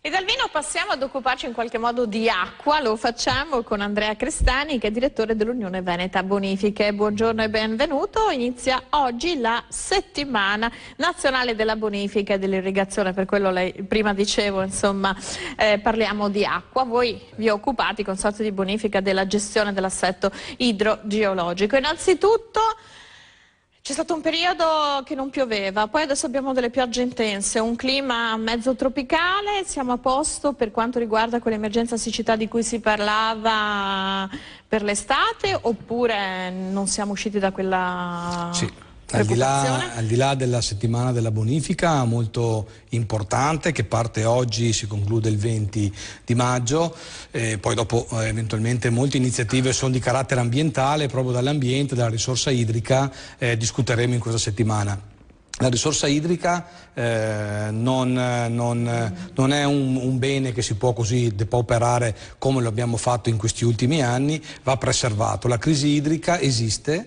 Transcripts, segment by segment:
E dal vino passiamo ad occuparci in qualche modo di acqua, lo facciamo con Andrea Crestani che è direttore dell'Unione Veneta Bonifiche. Buongiorno e benvenuto, inizia oggi la settimana nazionale della bonifica e dell'irrigazione, per quello lei, prima dicevo insomma eh, parliamo di acqua, voi vi occupate, consorzio di bonifica, della gestione dell'assetto idrogeologico. Innanzitutto c'è stato un periodo che non pioveva, poi adesso abbiamo delle piogge intense, un clima mezzo tropicale, siamo a posto per quanto riguarda quell'emergenza siccità di cui si parlava per l'estate oppure non siamo usciti da quella... Sì. Al di, là, al di, là, della settimana della bonifica molto importante che parte oggi, si conclude il 20 di maggio, e eh, poi dopo eh, eventualmente molte iniziative sono di carattere ambientale, proprio dall'ambiente, dalla risorsa idrica, eh, discuteremo in questa settimana. La risorsa idrica eh, non, non, non, è un, un, bene che si può così depauperare come lo abbiamo fatto in questi ultimi anni, va preservato. La crisi idrica esiste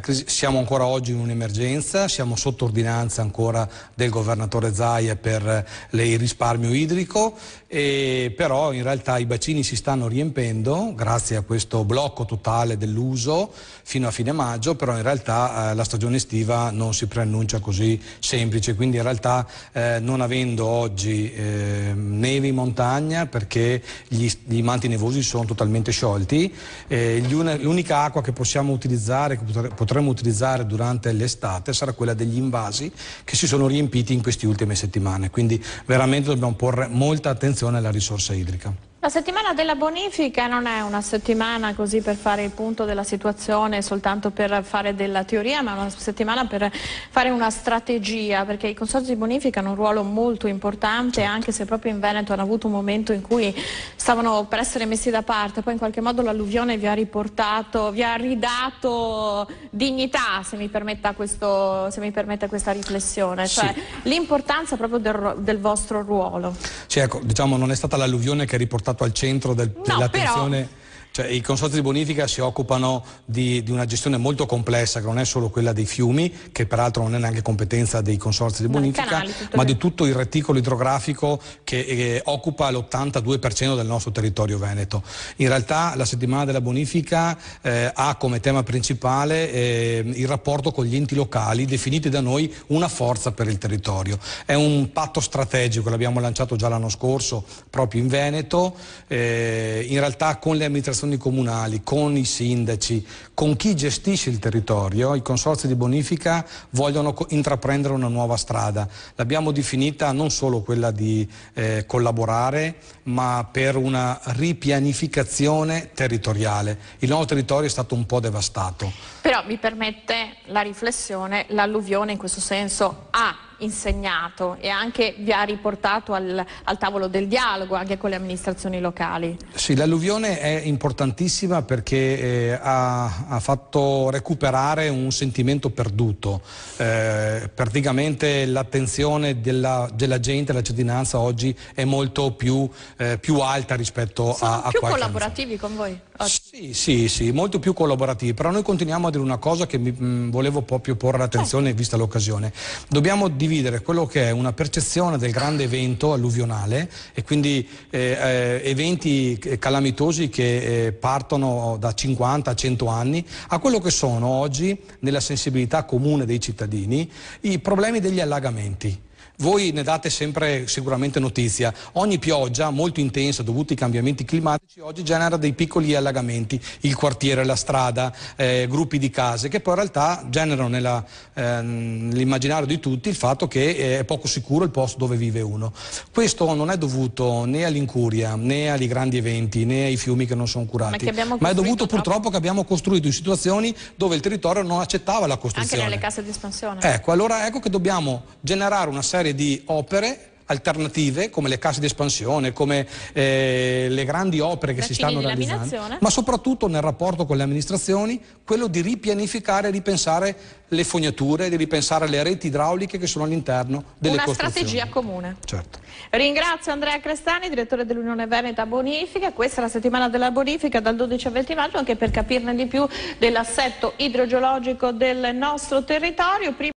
crisi, siamo ancora oggi in un'emergenza, siamo sotto ordinanza ancora del governatore Zaia per le, eh, il risparmio idrico, e, però in realtà i bacini si stanno riempendo grazie a questo blocco totale dell'uso fino a fine maggio, però in realtà eh, la stagione estiva non si preannuncia così semplice, quindi in realtà eh, non avendo oggi eh, neve in montagna perché gli, gli manti nevosi sono totalmente sciolti, l'unica acqua che possiamo utilizzare, che potremmo utilizzare durante l'estate sarà quella degli invasi che si sono riempiti in queste ultime settimane. Quindi veramente dobbiamo porre molta attenzione alla risorsa idrica. La settimana della bonifica non è una settimana così per fare il punto della situazione, soltanto per fare della teoria, ma una settimana per fare una strategia, perché i consorzi di bonifica hanno un ruolo molto importante, certo. anche se proprio in Veneto hanno avuto un momento in cui stavano per essere messi da parte, poi in qualche modo l'alluvione vi ha riportato, vi ha ridato dignità, se mi permetta questa riflessione, cioè l'importanza proprio del, del, vostro ruolo. Sì, ecco, diciamo non è stata l'alluvione che ha riportato stato al centro del, no, dell'attenzione. Però cioè, I consorzi di bonifica si occupano di, di, una gestione molto complessa, che non è solo quella dei fiumi, che peraltro non è neanche competenza dei consorzi di bonifica, ma, canali, ma di tutto il reticolo idrografico che eh, occupa l'82% del nostro territorio veneto. In realtà la settimana della bonifica eh, ha come tema principale eh, il rapporto con gli enti locali, definiti da noi una forza per il territorio. È un patto strategico, l'abbiamo lanciato già l'anno scorso proprio in Veneto, eh, in realtà con le amministrazioni amministrazioni comunali, con i sindaci, con chi gestisce il territorio, i consorzi di bonifica vogliono intraprendere una nuova strada. L'abbiamo definita non solo quella di eh, collaborare, ma per una ripianificazione territoriale. Il nuovo territorio è stato un po' devastato. Però mi permette la riflessione, l'alluvione in questo senso ha insegnato e anche vi ha riportato al, al tavolo del dialogo anche con le amministrazioni locali. Sì, l'alluvione è importantissima perché eh, ha, ha, fatto recuperare un sentimento perduto. Eh, praticamente l'attenzione della, della, gente, della cittadinanza oggi è molto più, eh, più alta rispetto Sono a, a più collaborativi anno. con voi? Oggi. Sì, sì, sì, molto più collaborativi, però noi continuiamo a dire una cosa che mi, mh, mm, volevo proprio porre all'attenzione vista l'occasione. Dobbiamo dire dividere quello che è una percezione del grande evento alluvionale e quindi eh, eh eventi eh, calamitosi che eh, partono da 50 a 100 anni a quello che sono oggi nella sensibilità comune dei cittadini i problemi degli allagamenti. Voi ne date sempre sicuramente notizia. Ogni pioggia molto intensa dovuta ai cambiamenti climatici oggi genera dei piccoli allagamenti, il quartiere, la strada, eh, gruppi di case che poi in realtà generano ehm, nell'immaginario ehm, di tutti il fatto che eh, è poco sicuro il posto dove vive uno. Questo non è dovuto né all'incuria né agli grandi eventi né ai fiumi che non sono curati, ma, ma è dovuto purtroppo che abbiamo costruito in situazioni dove il territorio non accettava la costruzione. Anche nelle case di espansione. Ecco, allora ecco che dobbiamo generare una serie serie di opere alternative come le case di espansione, come eh, le grandi opere che La si stanno realizzando, ma soprattutto nel rapporto con le amministrazioni, quello di ripianificare e ripensare le fognature, di ripensare le reti idrauliche che sono all'interno delle Una costruzioni. Una strategia comune. Certo. Ringrazio Andrea Crestani, direttore dell'Unione Veneta Bonifica. Questa è la settimana della bonifica dal 12 al 20 maggio, anche per capirne di più dell'assetto idrogeologico del nostro territorio.